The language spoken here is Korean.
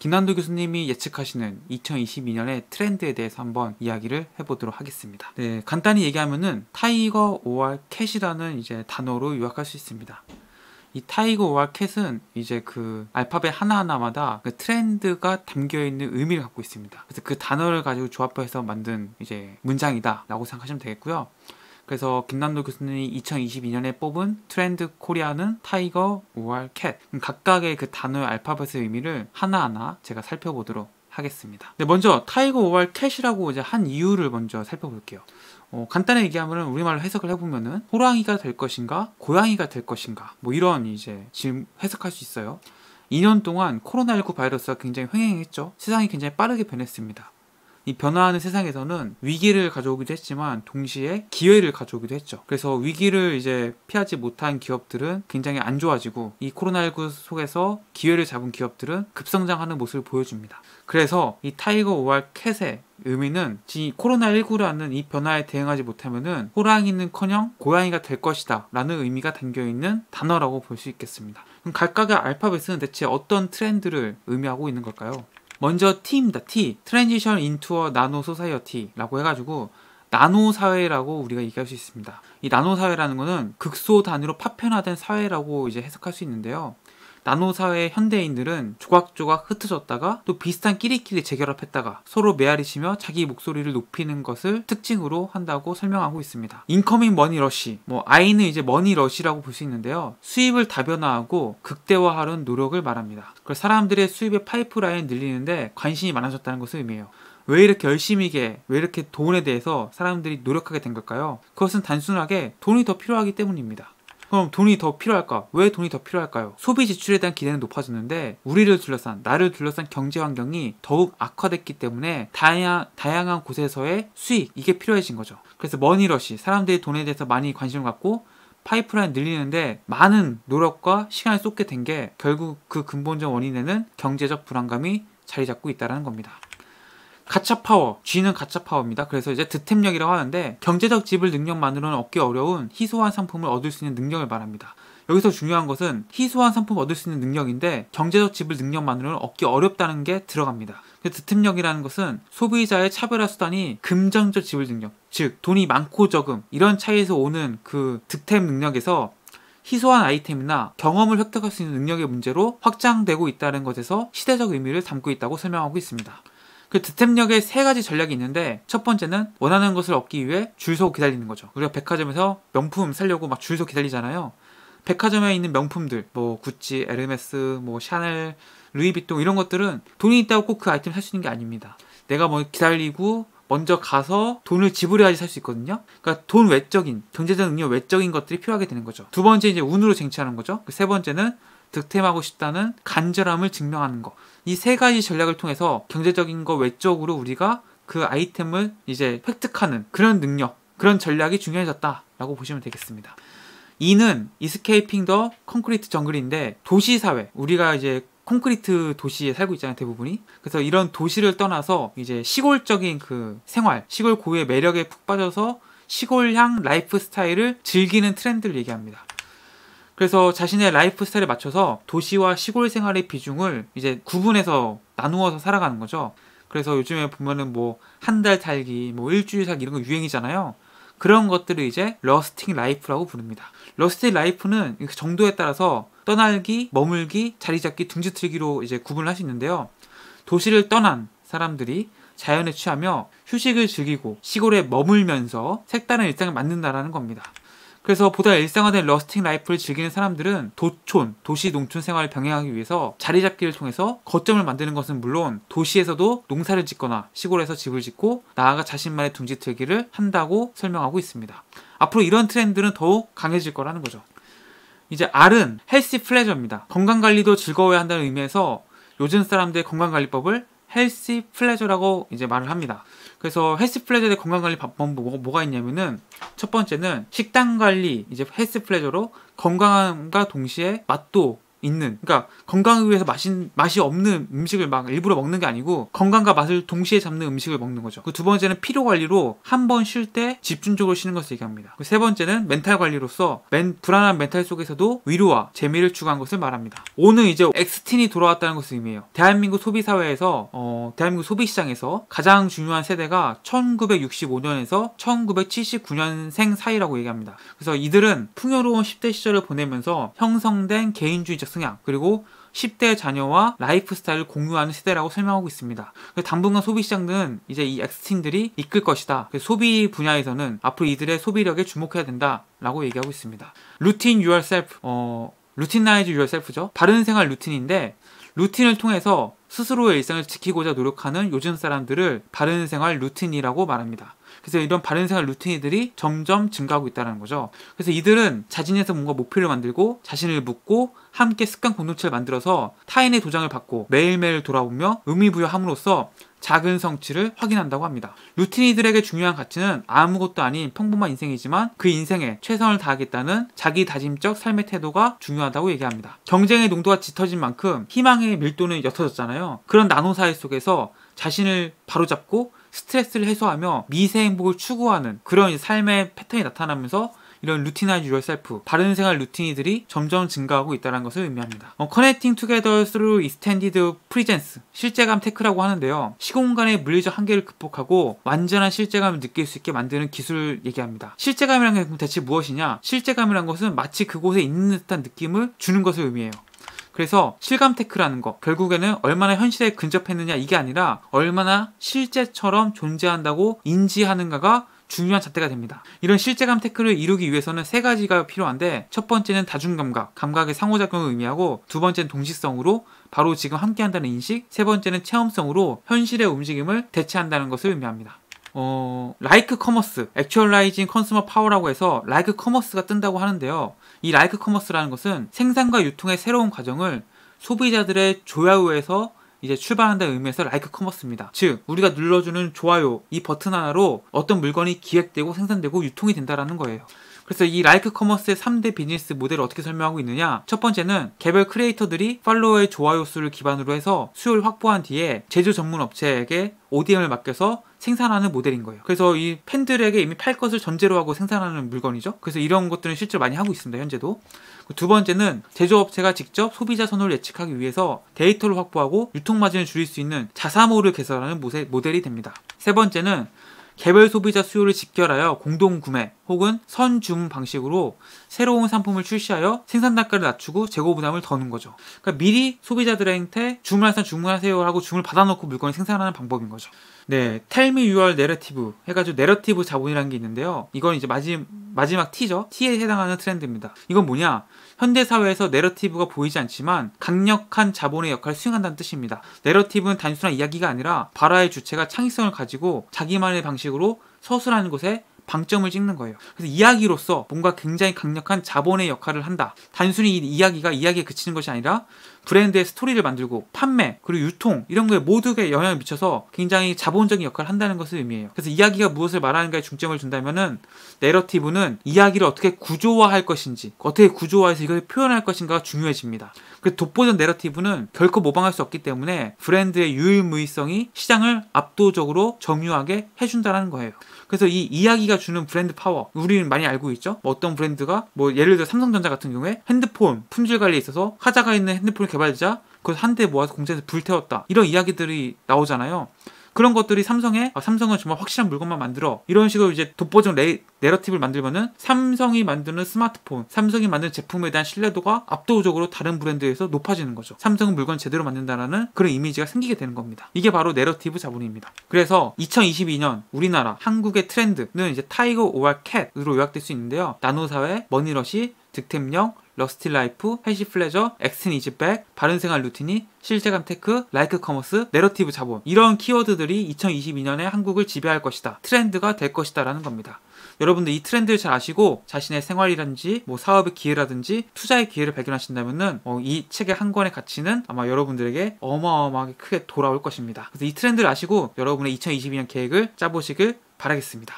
김남도 교수님이 예측하시는 2022년의 트렌드에 대해서 한번 이야기를 해보도록 하겠습니다. 네, 간단히 얘기하면은 타이거 OR 캣이라는 이제 단어로 요약할 수 있습니다. 이 타이거 오와 캣은 이제 그 알파벳 하나하나마다 그 트렌드가 담겨 있는 의미를 갖고 있습니다. 그래서 그 단어를 가지고 조합해서 만든 이제 문장이다라고 생각하시면 되겠고요. 그래서 김남도 교수님이 2022년에 뽑은 트렌드 코리아는 타이거, 우알, 캣 각각의 그 단어의 알파벳의 의미를 하나하나 제가 살펴보도록 하겠습니다. 네, 먼저 타이거, 우알, 캣이라고 이제 한 이유를 먼저 살펴볼게요. 어, 간단히 얘기하면 우리말로 해석을 해보면은 호랑이가 될 것인가 고양이가 될 것인가 뭐 이런 이제 지금 해석할 수 있어요. 2년 동안 코로나19 바이러스가 굉장히 횡행했죠. 세상이 굉장히 빠르게 변했습니다. 이 변화하는 세상에서는 위기를 가져오기도 했지만 동시에 기회를 가져오기도 했죠. 그래서 위기를 이제 피하지 못한 기업들은 굉장히 안 좋아지고 이 코로나19 속에서 기회를 잡은 기업들은 급성장하는 모습을 보여줍니다. 그래서 이 타이거 5월 캣의 의미는 이 코로나19라는 이 변화에 대응하지 못하면은 호랑이는커녕 고양이가 될 것이다 라는 의미가 담겨있는 단어라고 볼 수 있겠습니다. 그럼 각각의 알파벳은 대체 어떤 트렌드를 의미하고 있는 걸까요? 먼저 T입니다. T. Transition into Nano Society라고 해가지고 나노 사회라고 우리가 얘기할 수 있습니다. 이 나노 사회라는 거는 극소 단위로 파편화된 사회라고 이제 해석할 수 있는데요. 나노사회의 현대인들은 조각조각 흩어졌다가 또 비슷한 끼리끼리 재결합했다가 서로 메아리시며 자기 목소리를 높이는 것을 특징으로 한다고 설명하고 있습니다. 인커밍 머니러시, 뭐이는 이제 머니러시라고 볼 수 있는데요. 수입을 다변화하고 극대화하는 노력을 말합니다. 그 사람들의 수입의 파이프라인 늘리는데 관심이 많아졌다는 것을 의미해요. 왜 이렇게 열심히게 왜 이렇게 돈에 대해서 사람들이 노력하게 된 걸까요? 그것은 단순하게 돈이 더 필요하기 때문입니다. 그럼 돈이 더 필요할까? 왜 돈이 더 필요할까요? 소비 지출에 대한 기대는 높아졌는데 우리를 둘러싼 나를 둘러싼 경제 환경이 더욱 악화됐기 때문에 다양, 다양한 곳에서의 수익 이게 필요해진 거죠. 그래서 머니러시 사람들이 돈에 대해서 많이 관심을 갖고 파이프라인 늘리는데 많은 노력과 시간을 쏟게 된 게 결국 그 근본적 원인에는 경제적 불안감이 자리 잡고 있다는 겁니다. 가차 파워, G는 가차 파워입니다. 그래서 이제 득템력이라고 하는데 경제적 지불 능력만으로는 얻기 어려운 희소한 상품을 얻을 수 있는 능력을 말합니다. 여기서 중요한 것은 희소한 상품 얻을 수 있는 능력인데 경제적 지불 능력만으로는 얻기 어렵다는 게 들어갑니다. 득템력이라는 것은 소비자의 차별화 수단이 금전적 지불 능력, 즉 돈이 많고 적음 이런 차이에서 오는 그 득템 능력에서 희소한 아이템이나 경험을 획득할 수 있는 능력의 문제로 확장되고 있다는 것에서 시대적 의미를 담고 있다고 설명하고 있습니다. 그 득템력의 세 가지 전략이 있는데 첫 번째는 원하는 것을 얻기 위해 줄 서고 기다리는 거죠. 우리가 백화점에서 명품 살려고 막줄 서고 기다리잖아요. 백화점에 있는 명품들 뭐 구찌, 에르메스, 뭐 샤넬, 루이비통 이런 것들은 돈이 있다고 꼭 그 아이템 을살 수 있는 게 아닙니다. 내가 뭐 기다리고 먼저 가서 돈을 지불해야지 살 수 있거든요. 그러니까 돈 외적인 경제적 능력 외적인 것들이 필요하게 되는 거죠. 두 번째 이제 운으로 쟁취하는 거죠. 그 세 번째는 득템하고 싶다는 간절함을 증명하는 것. 이 세 가지 전략을 통해서 경제적인 거 외적으로 우리가 그 아이템을 이제 획득하는 그런 능력, 그런 전략이 중요해졌다라고 보시면 되겠습니다. 이는 이스케이핑 더 콘크리트 정글인데 도시 사회 우리가 이제 콘크리트 도시에 살고 있잖아요 대부분이 그래서 이런 도시를 떠나서 이제 시골적인 그 생활 시골 고유의 매력에 푹 빠져서 시골향 라이프 스타일을 즐기는 트렌드를 얘기합니다 그래서 자신의 라이프 스타일에 맞춰서 도시와 시골 생활의 비중을 이제 구분해서 나누어서 살아가는 거죠. 그래서 요즘에 보면은 뭐 한 달 살기, 뭐 일주일 살기 이런 거 유행이잖아요. 그런 것들을 이제 러스팅 라이프라고 부릅니다. 러스팅 라이프는 정도에 따라서 떠날기, 머물기, 자리 잡기, 둥지 틀기로 이제 구분을 할 수 있는데요. 도시를 떠난 사람들이 자연에 취하며 휴식을 즐기고 시골에 머물면서 색다른 일상을 만든다라는 겁니다. 그래서 보다 일상화된 러스팅 라이프를 즐기는 사람들은 도촌, 도시 농촌 생활을 병행하기 위해서 자리 잡기를 통해서 거점을 만드는 것은 물론 도시에서도 농사를 짓거나 시골에서 집을 짓고 나아가 자신만의 둥지틀기를 한다고 설명하고 있습니다. 앞으로 이런 트렌드는 더욱 강해질 거라는 거죠. 이제 R은 헬시 플레저입니다. 건강관리도 즐거워야 한다는 의미에서 요즘 사람들의 건강관리법을 헬시 플레저라고 이제 말을 합니다. 그래서 헬스 플레저의 건강 관리 방법 뭐, 뭐가 있냐면은 첫 번째는 식단 관리 이제 헬스 플레저로 건강과 동시에 맛도 있는 그러니까 건강을 위해서 맛인, 맛이 없는 음식을 막 일부러 먹는 게 아니고 건강과 맛을 동시에 잡는 음식을 먹는 거죠 그 두 번째는 피로 관리로 한 번 쉴 때 집중적으로 쉬는 것을 얘기합니다 그 세 번째는 멘탈 관리로서 불안한 멘탈 속에서도 위로와 재미를 추구한 것을 말합니다 오늘 이제 엑스틴이 돌아왔다는 것을 의미해요 대한민국 소비사회에서 어, 대한민국 소비시장에서 가장 중요한 세대가 1965년에서 1979년생 사이라고 얘기합니다 그래서 이들은 풍요로운 10대 시절을 보내면서 형성된 개인주의적 성향 그리고 10대 자녀와 라이프 스타일을 공유하는 시대라고 설명하고 있습니다. 당분간 소비 시장은 이제 이 엑스팀들이 이끌 것이다. 소비 분야에서는 앞으로 이들의 소비력에 주목해야 된다라고 얘기하고 있습니다. 루틴 유얼셀프 어 루틴나이즈 유얼셀프죠. 바른 생활 루틴인데 루틴을 통해서 스스로의 일상을 지키고자 노력하는 요즘 사람들을 바른 생활 루틴이라고 말합니다. 그래서 이런 바른 생활 루틴이들이 점점 증가하고 있다는 거죠. 그래서 이들은 자신에서 뭔가 목표를 만들고 자신을 묻고 함께 습관 공동체를 만들어서 타인의 도장을 받고 매일매일 돌아오며 의미부여함으로써 작은 성취를 확인한다고 합니다. 루틴이들에게 중요한 가치는 아무것도 아닌 평범한 인생이지만 그 인생에 최선을 다하겠다는 자기 다짐적 삶의 태도가 중요하다고 얘기합니다. 경쟁의 농도가 짙어진 만큼 희망의 밀도는 옅어졌잖아요. 그런 나노 사회 속에서 자신을 바로잡고 스트레스를 해소하며 미세 행복을 추구하는 그런 삶의 패턴이 나타나면서 이런 루틴화이즈 유얼셀프 바른 생활 루틴이들이 점점 증가하고 있다는 것을 의미합니다. 커넥팅 투게더 스루 이스텐디드 프리젠스 실제감 테크라고 하는데요. 시공간의 물리적 한계를 극복하고 완전한 실제감을 느낄 수 있게 만드는 기술을 얘기합니다. 실제감이란 게 대체 무엇이냐? 실제감이란 것은 마치 그곳에 있는 듯한 느낌을 주는 것을 의미해요. 그래서 실감 테크라는 거 결국에는 얼마나 현실에 근접했느냐 이게 아니라 얼마나 실제처럼 존재한다고 인지하는가가 중요한 잣대가 됩니다. 이런 실제감 태클을 이루기 위해서는 세 가지가 필요한데 첫 번째는 다중감각, 감각의 상호작용을 의미하고 두 번째는 동시성으로 바로 지금 함께한다는 인식, 세 번째는 체험성으로 현실의 움직임을 대체한다는 것을 의미합니다. 어, 라이크 커머스, 액츄얼라이징 컨스머 파워라고 해서 라이크 커머스가 뜬다고 하는데요. 이 라이크 커머스라는 것은 생산과 유통의 새로운 과정을 소비자들의 조야후에서 이제 출발한다는 의미에서 라이크 커머스입니다. 즉 우리가 눌러주는 좋아요 이 버튼 하나로 어떤 물건이 기획되고 생산되고 유통이 된다라는 거예요. 그래서 이 라이크 커머스의 3대 비즈니스 모델을 어떻게 설명하고 있느냐 첫 번째는 개별 크리에이터들이 팔로워의 좋아요 수를 기반으로 해서 수요를 확보한 뒤에 제조 전문 업체에게 ODM을 맡겨서 생산하는 모델인 거예요. 그래서 이 팬들에게 이미 팔 것을 전제로 하고 생산하는 물건이죠. 그래서 이런 것들은 실제로 많이 하고 있습니다. 현재도. 두 번째는 제조업체가 직접 소비자 선호를 예측하기 위해서 데이터를 확보하고 유통 마진을 줄일 수 있는 자사모를 개설하는 모델이 됩니다. 세 번째는 개별 소비자 수요를 직결하여 공동 구매 혹은 선주문 방식으로 새로운 상품을 출시하여 생산 단가를 낮추고 재고 부담을 더는 거죠. 그러니까 미리 소비자들한테 주문하세요, 주문하세요 하고 주문을 받아놓고 물건을 생산하는 방법인 거죠. 네, 텔미 유얼 내러티브 해가지고 내러티브 자본이라는 게 있는데요. 이건 이제 마지, 마지막 T죠. T에 해당하는 트렌드입니다. 이건 뭐냐? 현대 사회에서 내러티브가 보이지 않지만 강력한 자본의 역할을 수행한다는 뜻입니다. 내러티브는 단순한 이야기가 아니라 발화의 주체가 창의성을 가지고 자기만의 방식으로 서술하는 것에 방점을 찍는 거예요. 그래서 이야기로서 뭔가 굉장히 강력한 자본의 역할을 한다. 단순히 이 이야기가 이야기에 그치는 것이 아니라 브랜드의 스토리를 만들고 판매 그리고 유통 이런 거에 모두에 게 영향을 미쳐서 굉장히 자본적인 역할을 한다는 것을 의미해요. 그래서 이야기가 무엇을 말하는가에 중점을 준다면은 내러티브는 이야기를 어떻게 구조화할 것인지 어떻게 구조화해서 이걸 표현할 것인가가 중요해집니다. 그 독보적 내러티브는 결코 모방할 수 없기 때문에 브랜드의 유일무이성이 시장을 압도적으로 정유하게 해준다는 거예요. 그래서 이 이야기가 주는 브랜드 파워 우리는 많이 알고 있죠. 뭐 어떤 브랜드가 뭐 예를 들어 삼성전자 같은 경우에 핸드폰 품질 관리에 있어서 하자가 있는 핸드폰이 개발자 그걸 한데 모아서 공장에서 불태웠다 이런 이야기들이 나오잖아요. 그런 것들이 삼성에 아, 삼성은 정말 확실한 물건만 만들어 이런 식으로 이제 독보적 레, 내러티브를 만들면은 삼성이 만드는 스마트폰 삼성이 만드는 제품에 대한 신뢰도가 압도적으로 다른 브랜드에서 높아지는 거죠 삼성은 물건 제대로 만든다라는 그런 이미지가 생기게 되는 겁니다 이게 바로 내러티브 자본입니다 그래서 2022년 우리나라 한국의 트렌드는 이제 타이거 오알 캣으로 요약될 수 있는데요 나노사회 머니러시 득템력 러스티 라이프, 헬시 플레저, 엑스틴 이즈 백, 바른생활 루틴이, 실제감 테크, 라이크 커머스, 내러티브 자본 이런 키워드들이 2022년에 한국을 지배할 것이다. 트렌드가 될 것이다 라는 겁니다. 여러분들 이 트렌드를 잘 아시고 자신의 생활이라든지 뭐 사업의 기회라든지 투자의 기회를 발견하신다면은 어, 이 책의 한 권의 가치는 아마 여러분들에게 어마어마하게 크게 돌아올 것입니다. 그래서 이 트렌드를 아시고 여러분의 2022년 계획을 짜보시길 바라겠습니다.